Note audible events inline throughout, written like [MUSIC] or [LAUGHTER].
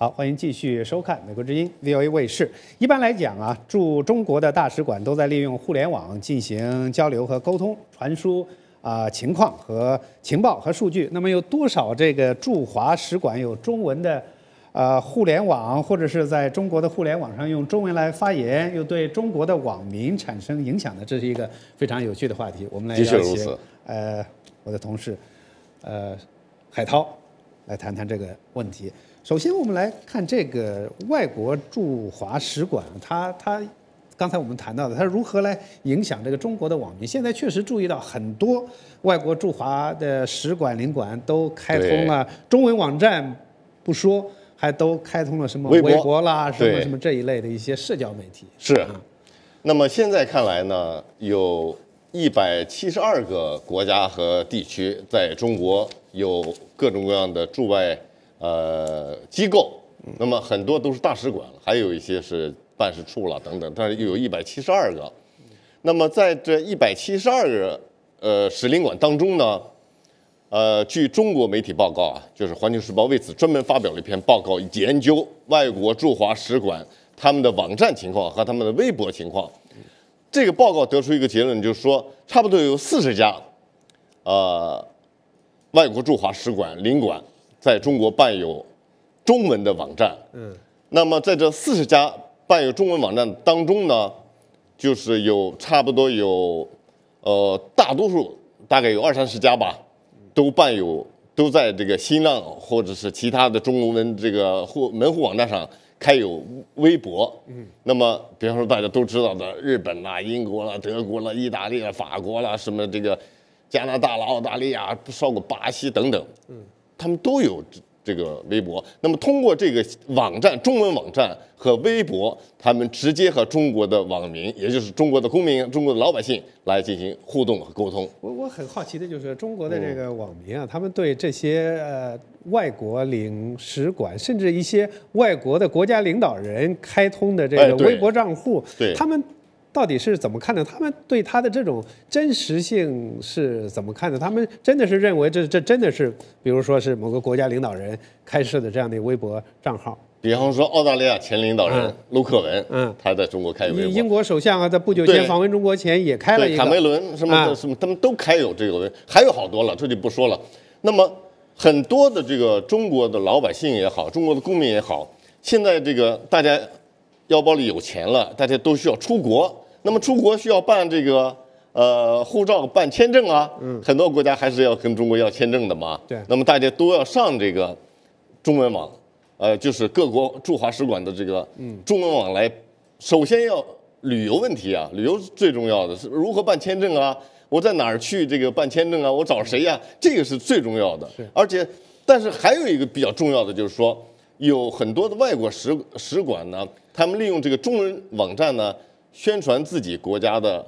好，欢迎继续收看美国之音 VOA 卫视。一般来讲啊，驻中国的大使馆都在利用互联网进行交流和沟通，传输啊情况和情报和数据。那么有多少这个驻华使馆有中文的啊互联网，或者是在中国的互联网上用中文来发言，又对中国的网民产生影响的？这是一个非常有趣的话题。我们来邀请呃我的同事呃海涛来谈谈这个问题。首先，我们来看这个外国驻华使馆，它它刚才我们谈到的，它如何来影响这个中国的网民？现在确实注意到很多外国驻华的使馆领馆都开通了中文网站，不说，还都开通了什么微博啦，什么什么这一类的一些社交媒体。是。那么现在看来呢，有一百七十二个国家和地区在中国有各种各样的驻外。呃，机构，那么很多都是大使馆，还有一些是办事处了等等，但是又有一百七十二个。那么在这一百七十二个呃使领馆当中呢，呃，据中国媒体报告啊，就是《环球时报》为此专门发表了一篇报告，研究外国驻华使馆他们的网站情况和他们的微博情况。这个报告得出一个结论，就是说，差不多有四十家，呃，外国驻华使馆领馆。在中国办有中文的网站，嗯，那么在这四十家办有中文网站当中呢，就是有差不多有，呃，大多数大概有二三十家吧，都办有，都在这个新浪或者是其他的中文这个户门户网站上开有微博，嗯，那么比方说大家都知道的日本啦、英国啦、德国啦、意大利啦、法国啦，什么这个加拿大啦、澳大利亚，不括过巴西等等，嗯。他们都有这这个微博，那么通过这个网站、中文网站和微博，他们直接和中国的网民，也就是中国的公民、中国的老百姓来进行互动和沟通。我我很好奇的就是中国的这个网民啊，他们对这些呃外国领使馆，甚至一些外国的国家领导人开通的这个微博账户，他们。到底是怎么看的？他们对他的这种真实性是怎么看的？他们真的是认为这这真的是，比如说是某个国家领导人开设的这样的微博账号？比方说澳大利亚前领导人陆克文，嗯，他在中国开博。英国首相啊，在不久前访问中国前也开了一个。卡梅伦什么什么，他们都开有这个，还有好多了，这就不说了。那么很多的这个中国的老百姓也好，中国的公民也好，现在这个大家腰包里有钱了，大家都需要出国。那么出国需要办这个呃护照、办签证啊，很多国家还是要跟中国要签证的嘛。对，那么大家都要上这个中文网，呃，就是各国驻华使馆的这个中文网来。首先要旅游问题啊，旅游是最重要的是如何办签证啊，我在哪儿去这个办签证啊，我找谁呀？这个是最重要的。而且但是还有一个比较重要的就是说，有很多的外国使使馆呢，他们利用这个中文网站呢。宣传自己国家的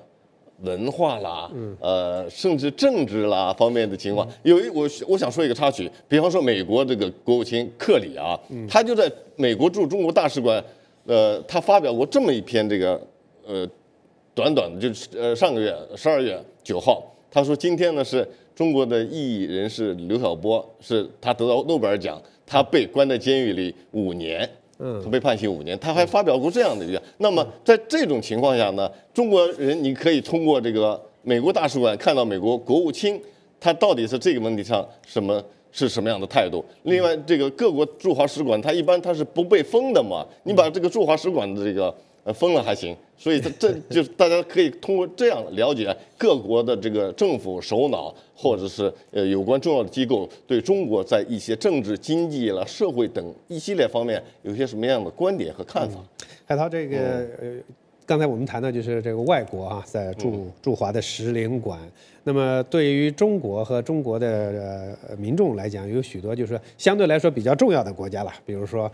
文化啦，呃，甚至政治啦方面的情况。有一我我想说一个插曲，比方说美国这个国务卿克里啊，他就在美国驻中国大使馆，呃，他发表过这么一篇这个呃短短的，就是呃上个月十二月九号，他说今天呢是中国的异议人士刘晓波，是他得到诺贝尔奖，他被关在监狱里五年。他被判刑五年，他还发表过这样的一个。那么在这种情况下呢？中国人你可以通过这个美国大使馆看到美国国务卿他到底是这个问题上什么是什么样的态度。另外，这个各国驻华使馆，它一般它是不被封的嘛？你把这个驻华使馆的这个。呃，疯了还行，所以这这 [LAUGHS] 就大家可以通过这样了解各国的这个政府首脑或者是呃有关重要的机构对中国在一些政治、经济了、社会等一系列方面有些什么样的观点和看法。海涛，这个呃，刚才我们谈到就是这个外国啊，在驻驻华的使领馆，那么对于中国和中国的呃、民众来讲，有许多就是相对来说比较重要的国家了，比如说。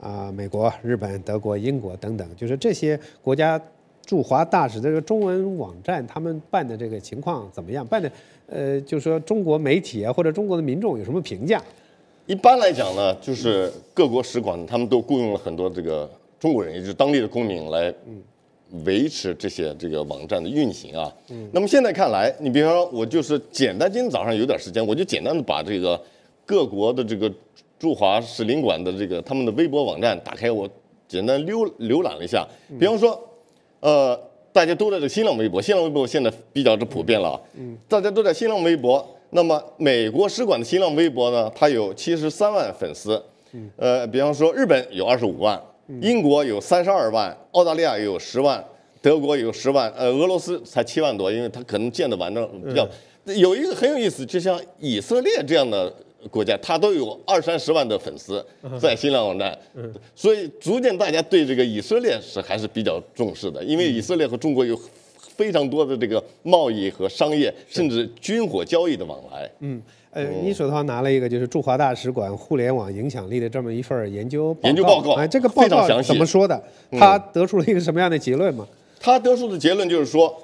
啊，美国、日本、德国、英国等等，就是这些国家驻华大使的这个中文网站，他们办的这个情况怎么样？办的，呃，就是说中国媒体啊或者中国的民众有什么评价？一般来讲呢，就是各国使馆他们都雇佣了很多这个中国人，也就是当地的公民来维持这些这个网站的运行啊。那么现在看来，你比方说我就是简单，今天早上有点时间，我就简单的把这个各国的这个。驻华使领馆的这个他们的微博网站，打开我简单浏浏览了一下，比方说，呃，大家都在这新浪微博，新浪微博现在比较之普遍了，嗯，大家都在新浪微博。那么美国使馆的新浪微博呢，它有七十三万粉丝，嗯，呃，比方说日本有二十五万，英国有三十二万，澳大利亚有十万，德国有十万，呃，俄罗斯才七万多，因为它可能建的完整比较。有一个很有意思，就像以色列这样的。国家，他都有二三十万的粉丝在新浪网站，所以逐渐大家对这个以色列是还是比较重视的，因为以色列和中国有非常多的这个贸易和商业，甚至军火交易的往来。嗯，呃，你手头拿了一个就是驻华大使馆互联网影响力的这么一份研究报告，哎，这个报告怎么说的？他得出了一个什么样的结论吗？他得出的结论就是说，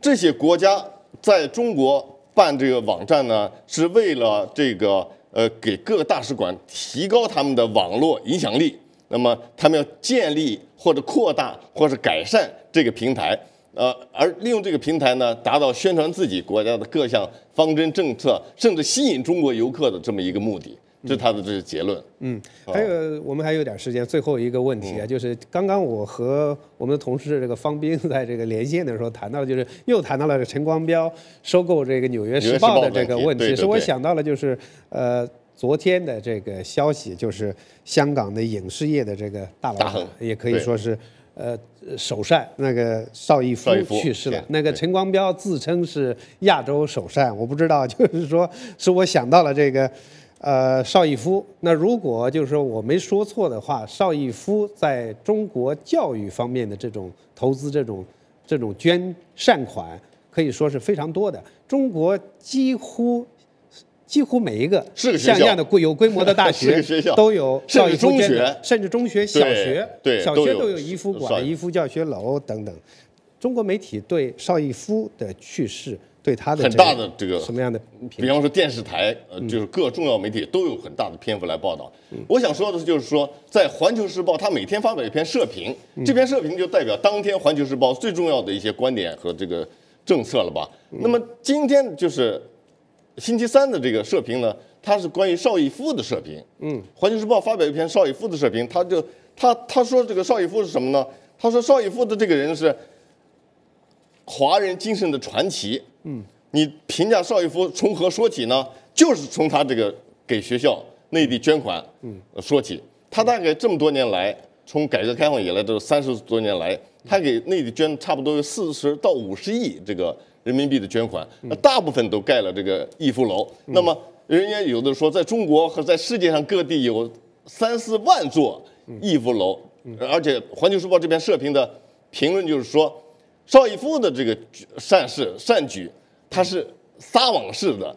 这些国家在中国办这个网站呢，是为了这个。呃，给各个大使馆提高他们的网络影响力，那么他们要建立或者扩大或是改善这个平台，呃，而利用这个平台呢，达到宣传自己国家的各项方针政策，甚至吸引中国游客的这么一个目的。这是他的这个结论。嗯，还有我们还有点时间，最后一个问题啊，就是刚刚我和我们的同事这个方斌 [LAUGHS] 在这个连线的时候谈到，就是又谈到了陈光标收购这个《纽约时报》的这个问题，使我想到了就是呃昨天的这个消息，就是香港的影视业的这个大老也可以说是呃首善那个邵逸夫去世了，那个陈光标自称是亚洲首善，我不知道就是说，使我想到了这个。呃，邵逸夫，那如果就是说我没说错的话，邵逸夫在中国教育方面的这种投资、这种、这种捐善款，可以说是非常多的。中国几乎几乎每一个像样的、规有规模的大学 [LAUGHS] 都有，甚至中学、甚至中学、小学、小学都有逸夫馆、逸夫教学楼等等。中国媒体对邵逸夫的去世。对它的很大的这个什么样的，比方说电视台，呃，就是各重要媒体都有很大的篇幅来报道。我想说的就是说，在《环球时报》，他每天发表一篇社评，这篇社评就代表当天《环球时报》最重要的一些观点和这个政策了吧。那么今天就是星期三的这个社评呢，它是关于邵逸夫的社评。嗯，《环球时报》发表一篇邵逸夫的社评，他就他他说这个邵逸夫是什么呢？他说邵逸夫的这个人是华人精神的传奇。嗯，你评价邵逸夫从何说起呢？就是从他这个给学校内地捐款，嗯，说起。他大概这么多年来，从改革开放以来，这三十多年来，他给内地捐差不多有四十到五十亿这个人民币的捐款，那大部分都盖了这个逸夫楼。那么，人家有的说，在中国和在世界上各地有三四万座逸夫楼，而且《环球时报》这篇社评的评论就是说。邵逸夫的这个善事善举，他是撒网式的，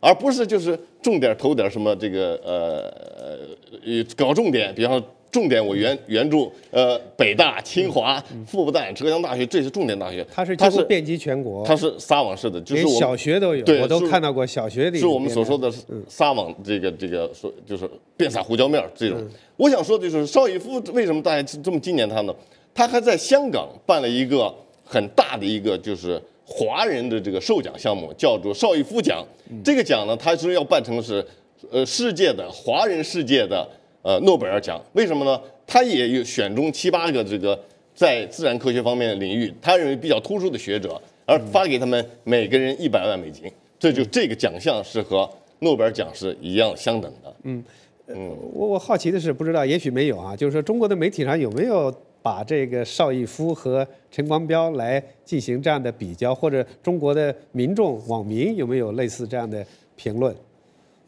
而不是就是重点投点什么这个呃呃搞重点，比方重点我援援助呃北大、清华、复旦、浙江大学这些重点大学。他是他是遍及全国。他是撒网式的，就连小学都有，我都看到过小学的。是我们所说的撒网这个这个说就是遍撒胡椒面儿这种。我想说的就是，邵逸夫为什么大家这么纪念他呢？他还在香港办了一个。很大的一个就是华人的这个授奖项目，叫做邵逸夫奖。这个奖呢，它是要办成是，呃，世界的华人世界的呃诺贝尔奖。为什么呢？他也有选中七八个这个在自然科学方面领域，他认为比较突出的学者，而发给他们每个人一百万美金。这就这个奖项是和诺贝尔奖是一样相等的。嗯嗯，我我好奇的是，不知道也许没有啊，就是说中国的媒体上有没有？把这个邵逸夫和陈光标来进行这样的比较，或者中国的民众网民有没有类似这样的评论？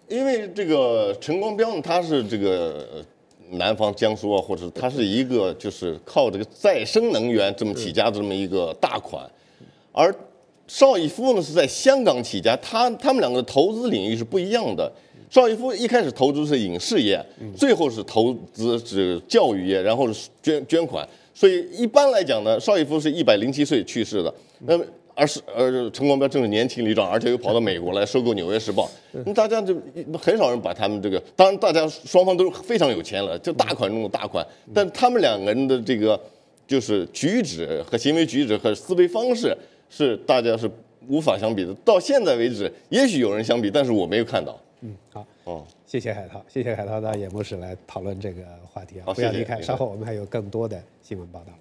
因为这个陈光标呢，他是这个南方江苏啊，或者他是一个就是靠这个再生能源这么起家的这么一个大款，而邵逸夫呢是在香港起家，他他们两个的投资领域是不一样的。邵逸夫一开始投资是影视业，最后是投资是教育业，然后是捐捐款。所以一般来讲呢，邵逸夫是一百零七岁去世的。那而是而陈光标正是年轻力壮，而且又跑到美国来收购《纽约时报》。那大家就很少人把他们这个，当然大家双方都是非常有钱了，就大款中的大款。但他们两个人的这个就是举止和行为举止和思维方式是大家是无法相比的。到现在为止，也许有人相比，但是我没有看到。嗯，好哦，谢谢海涛，谢谢海涛到演播室来讨论这个话题啊，不要离开，稍后我们还有更多的新闻报道。